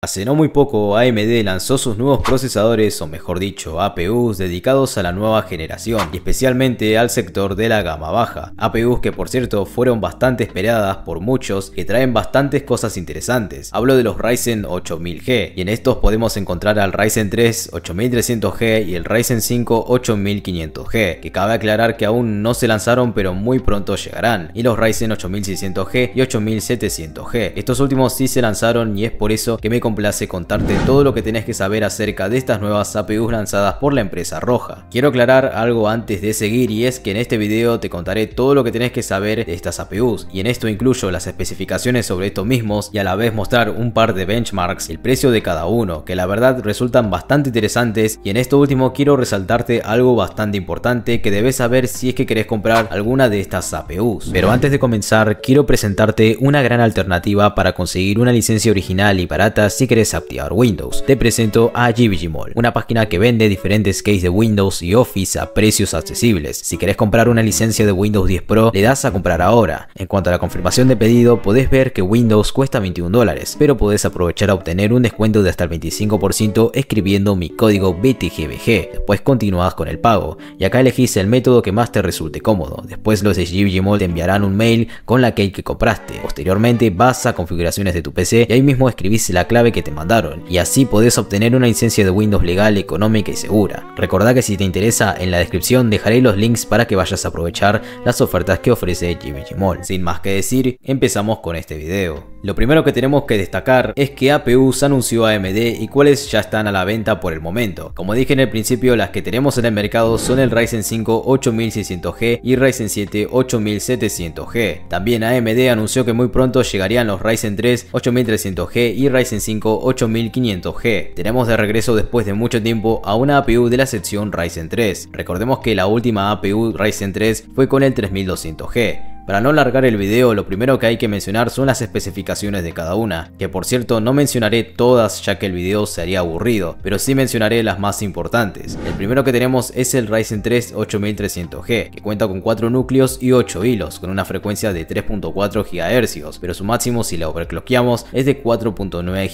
Hace no muy poco AMD lanzó sus nuevos procesadores, o mejor dicho APUs, dedicados a la nueva generación y especialmente al sector de la gama baja. APUs que por cierto fueron bastante esperadas por muchos que traen bastantes cosas interesantes. Hablo de los Ryzen 8000G y en estos podemos encontrar al Ryzen 3 8300G y el Ryzen 5 8500G, que cabe aclarar que aún no se lanzaron pero muy pronto llegarán, y los Ryzen 8600G y 8700G. Estos últimos sí se lanzaron y es por eso que me complace contarte todo lo que tenés que saber acerca de estas nuevas APUs lanzadas por la empresa roja. Quiero aclarar algo antes de seguir y es que en este video te contaré todo lo que tenés que saber de estas APUs y en esto incluyo las especificaciones sobre estos mismos y a la vez mostrar un par de benchmarks, el precio de cada uno, que la verdad resultan bastante interesantes y en esto último quiero resaltarte algo bastante importante que debes saber si es que querés comprar alguna de estas APUs. Pero antes de comenzar quiero presentarte una gran alternativa para conseguir una licencia original y barata si querés activar Windows. Te presento a GBGMall, una página que vende diferentes case de Windows y Office a precios accesibles. Si querés comprar una licencia de Windows 10 Pro, le das a comprar ahora. En cuanto a la confirmación de pedido, podés ver que Windows cuesta 21 dólares, pero podés aprovechar a obtener un descuento de hasta el 25% escribiendo mi código BTGBG. Después continuás con el pago, y acá elegís el método que más te resulte cómodo. Después los de GBGMall te enviarán un mail con la que compraste. Posteriormente vas a configuraciones de tu PC y ahí mismo escribís la clave que te mandaron, y así podés obtener una licencia de Windows legal, económica y segura. Recordá que si te interesa, en la descripción dejaré los links para que vayas a aprovechar las ofertas que ofrece Mall. Sin más que decir, empezamos con este video. Lo primero que tenemos que destacar es que APUs anunció AMD y cuáles ya están a la venta por el momento. Como dije en el principio, las que tenemos en el mercado son el Ryzen 5 8600G y Ryzen 7 8700G. También AMD anunció que muy pronto llegarían los Ryzen 3 8300G y Ryzen 5 8500G. Tenemos de regreso después de mucho tiempo a una APU de la sección Ryzen 3. Recordemos que la última APU Ryzen 3 fue con el 3200G. Para no alargar el video, lo primero que hay que mencionar son las especificaciones de cada una, que por cierto no mencionaré todas ya que el video sería aburrido, pero sí mencionaré las más importantes. El primero que tenemos es el Ryzen 3 8300G, que cuenta con 4 núcleos y 8 hilos, con una frecuencia de 3.4 GHz, pero su máximo si la overclockeamos es de 4.9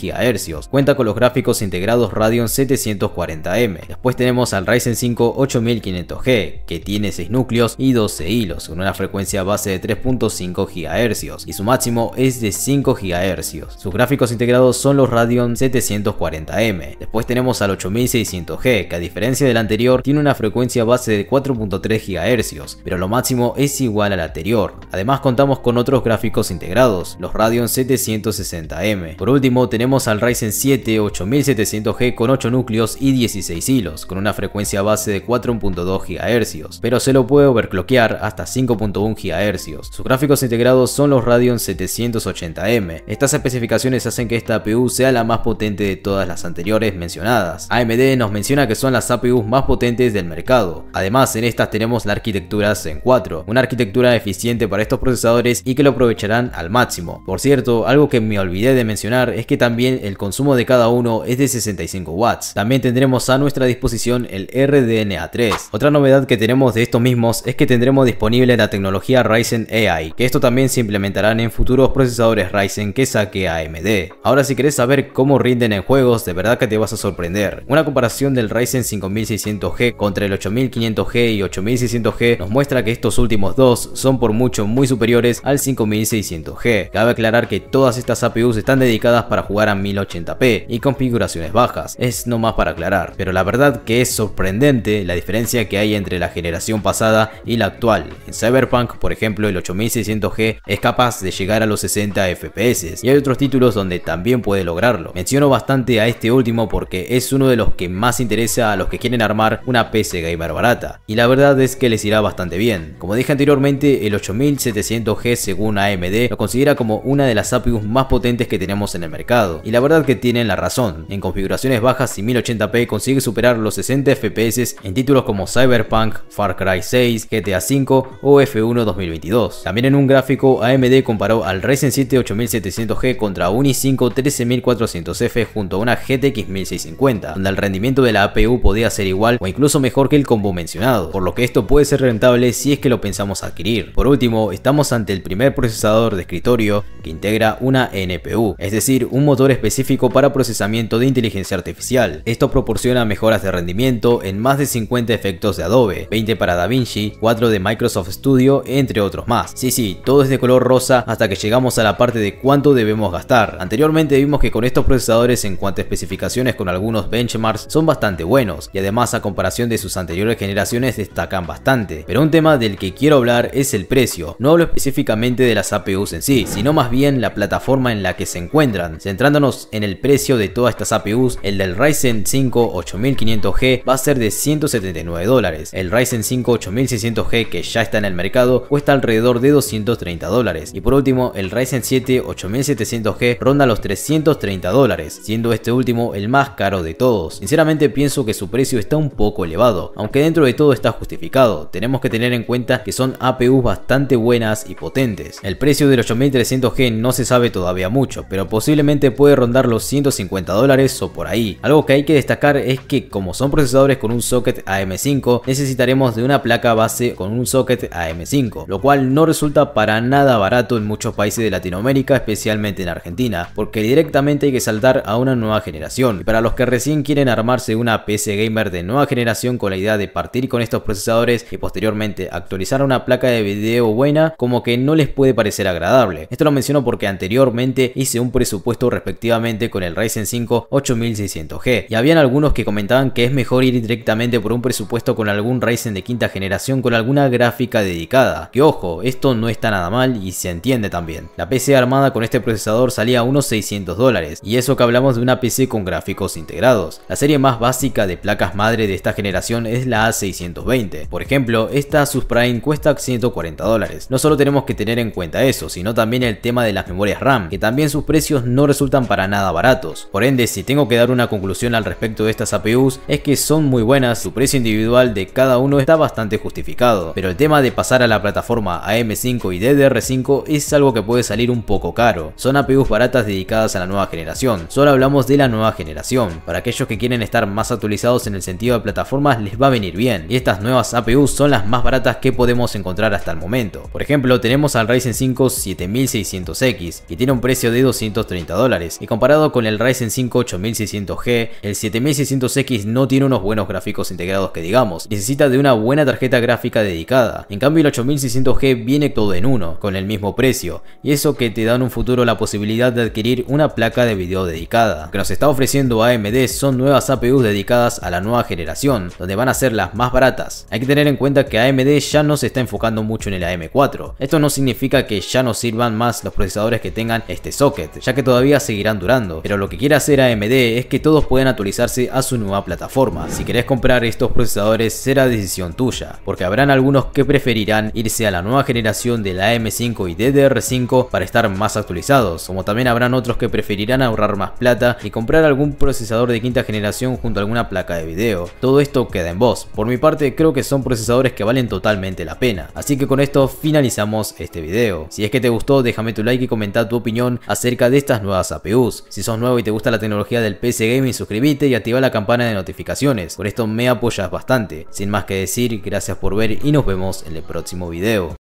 GHz. Cuenta con los gráficos integrados Radeon 740M. Después tenemos al Ryzen 5 8500G, que tiene 6 núcleos y 12 hilos, con una frecuencia base de 3.5 GHz y su máximo es de 5 GHz. Sus gráficos integrados son los Radeon 740M. Después tenemos al 8600G, que a diferencia del anterior tiene una frecuencia base de 4.3 GHz, pero lo máximo es igual al anterior. Además contamos con otros gráficos integrados, los Radeon 760M. Por último tenemos al Ryzen 7 8700G con 8 núcleos y 16 hilos, con una frecuencia base de 4.2 GHz, pero se lo puede overclockear hasta 5.1 GHz. Sus gráficos integrados son los Radeon 780M. Estas especificaciones hacen que esta APU sea la más potente de todas las anteriores mencionadas. AMD nos menciona que son las APUs más potentes del mercado. Además, en estas tenemos la arquitectura Zen 4, una arquitectura eficiente para estos procesadores y que lo aprovecharán al máximo. Por cierto, algo que me olvidé de mencionar es que también el consumo de cada uno es de 65 watts. También tendremos a nuestra disposición el RDNA 3. Otra novedad que tenemos de estos mismos es que tendremos disponible la tecnología Ryzen AI, que esto también se implementarán en futuros procesadores Ryzen que saque AMD. Ahora si querés saber cómo rinden en juegos, de verdad que te vas a sorprender. Una comparación del Ryzen 5600G contra el 8500G y 8600G nos muestra que estos últimos dos son por mucho muy superiores al 5600G. Cabe aclarar que todas estas APUs están dedicadas para jugar a 1080p y configuraciones bajas, es no más para aclarar, pero la verdad que es sorprendente la diferencia que hay entre la generación pasada y la actual. En Cyberpunk, por ejemplo, el 8600G es capaz de llegar a los 60 FPS y hay otros títulos donde también puede lograrlo. Menciono bastante a este último porque es uno de los que más interesa a los que quieren armar una PC gamer barata y la verdad es que les irá bastante bien. Como dije anteriormente el 8700G según AMD lo considera como una de las APUs más potentes que tenemos en el mercado y la verdad que tienen la razón. En configuraciones bajas y 1080p consigue superar los 60 FPS en títulos como Cyberpunk, Far Cry 6, GTA 5 o F1 2022 también en un gráfico, AMD comparó al Ryzen 7 8700G contra un i5 13400F junto a una GTX 1650, donde el rendimiento de la APU podía ser igual o incluso mejor que el combo mencionado, por lo que esto puede ser rentable si es que lo pensamos adquirir. Por último, estamos ante el primer procesador de escritorio que integra una NPU, es decir, un motor específico para procesamiento de inteligencia artificial. Esto proporciona mejoras de rendimiento en más de 50 efectos de Adobe, 20 para DaVinci, 4 de Microsoft Studio, entre otros más. Sí, sí, todo es de color rosa hasta que llegamos a la parte de cuánto debemos gastar. Anteriormente vimos que con estos procesadores en cuanto a especificaciones con algunos benchmarks son bastante buenos y además a comparación de sus anteriores generaciones destacan bastante. Pero un tema del que quiero hablar es el precio. No hablo específicamente de las APUs en sí, sino más bien la plataforma en la que se encuentran. Centrándonos en el precio de todas estas APUs, el del Ryzen 5 8500G va a ser de 179 dólares. El Ryzen 5 8600G que ya está en el mercado cuesta alrededor de 230 dólares. Y por último, el Ryzen 7 8700G ronda los 330 dólares, siendo este último el más caro de todos. Sinceramente pienso que su precio está un poco elevado, aunque dentro de todo está justificado. Tenemos que tener en cuenta que son APUs bastante buenas y potentes. El precio del 8300G no se sabe todavía mucho, pero posiblemente puede rondar los 150 dólares o por ahí. Algo que hay que destacar es que como son procesadores con un socket AM5, necesitaremos de una placa base con un socket AM5, lo cual no resulta para nada barato en muchos países de Latinoamérica, especialmente en Argentina, porque directamente hay que saltar a una nueva generación. Y para los que recién quieren armarse una PC gamer de nueva generación con la idea de partir con estos procesadores y posteriormente actualizar una placa de video buena, como que no les puede parecer agradable. Esto lo menciono porque anteriormente hice un presupuesto respectivamente con el Ryzen 5 8600G y habían algunos que comentaban que es mejor ir directamente por un presupuesto con algún Ryzen de quinta generación con alguna gráfica dedicada. Que ojo, esto no está nada mal y se entiende también. La PC armada con este procesador salía a unos 600 dólares, y eso que hablamos de una PC con gráficos integrados. La serie más básica de placas madre de esta generación es la A620. Por ejemplo, esta Asus cuesta 140 dólares. No solo tenemos que tener en cuenta eso, sino también el tema de las memorias RAM, que también sus precios no resultan para nada baratos. Por ende, si tengo que dar una conclusión al respecto de estas APUs, es que son muy buenas, su precio individual de cada uno está bastante justificado, pero el tema de pasar a la plataforma AM5 y DDR5 es algo que puede salir un poco caro. Son APUs baratas dedicadas a la nueva generación. Solo hablamos de la nueva generación. Para aquellos que quieren estar más actualizados en el sentido de plataformas les va a venir bien. Y estas nuevas APUs son las más baratas que podemos encontrar hasta el momento. Por ejemplo, tenemos al Ryzen 5 7600X, que tiene un precio de 230 dólares. Y comparado con el Ryzen 5 8600G, el 7600X no tiene unos buenos gráficos integrados que digamos. Necesita de una buena tarjeta gráfica dedicada. En cambio, el 8600G viene todo en uno, con el mismo precio, y eso que te da en un futuro la posibilidad de adquirir una placa de video dedicada. Lo que nos está ofreciendo AMD son nuevas APUs dedicadas a la nueva generación, donde van a ser las más baratas. Hay que tener en cuenta que AMD ya no se está enfocando mucho en el AM4. Esto no significa que ya no sirvan más los procesadores que tengan este socket, ya que todavía seguirán durando, pero lo que quiere hacer AMD es que todos puedan actualizarse a su nueva plataforma. Si querés comprar estos procesadores será decisión tuya, porque habrán algunos que preferirán irse a la nueva generación de la M5 y DDR5 para estar más actualizados, como también habrán otros que preferirán ahorrar más plata y comprar algún procesador de quinta generación junto a alguna placa de video. Todo esto queda en vos. Por mi parte creo que son procesadores que valen totalmente la pena. Así que con esto finalizamos este video. Si es que te gustó déjame tu like y comenta tu opinión acerca de estas nuevas APUs. Si sos nuevo y te gusta la tecnología del PC Gaming suscríbete y activa la campana de notificaciones. Por esto me apoyas bastante. Sin más que decir, gracias por ver y nos vemos en el próximo video.